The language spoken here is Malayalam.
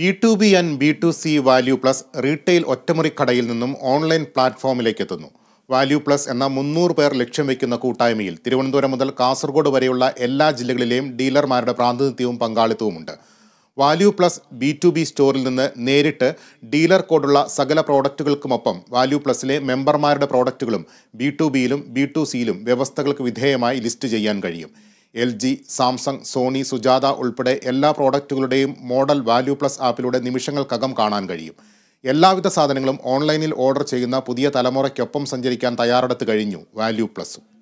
B to B and B to C value plus retail ഒറ്റമുറി കടയിൽ നിന്നും ഓൺലൈൻ പ്ലാറ്റ്ഫോമിലേക്ക് എത്തുന്നു വാല്യൂ പ്ലസ് എന്ന മുന്നൂറ് പേർ ലക്ഷ്യം വയ്ക്കുന്ന കൂട്ടായ്മയിൽ തിരുവനന്തപുരം മുതൽ കാസർഗോഡ് വരെയുള്ള എല്ലാ ജില്ലകളിലെയും ഡീലർമാരുടെ പ്രാതിനിധ്യവും പങ്കാളിത്തവുമുണ്ട് value plus B to B സ്റ്റോറിൽ നിന്ന് നേരിട്ട് ഡീലർ കോഡുള്ള സകല പ്രോഡക്റ്റുകൾക്കുമൊപ്പം വാല്യൂ പ്ലസിലെ മെമ്പർമാരുടെ പ്രോഡക്റ്റുകളും ബി ടു ബിയിലും ബി ടു സിയിലും വ്യവസ്ഥകൾക്ക് വിധേയമായി ലിസ്റ്റ് ചെയ്യാൻ കഴിയും L G Samsung Sony Sujata ഉൾപ്പെടെ എല്ലാ പ്രോഡക്റ്റുകളുടെയും മോഡൽ വാല്യൂ പ്ലസ് ആപ്പിലൂടെ നിമിഷങ്ങൾക്കകം കാണാൻ കഴിയും എല്ലാവിധ സാധനങ്ങളും ഓൺലൈനിൽ ഓർഡർ ചെയ്യുന്ന പുതിയ തലമുറയ്ക്കൊപ്പം സഞ്ചരിക്കാൻ തയ്യാറെടുത്ത് കഴിഞ്ഞു വാല്യൂ പ്ലസും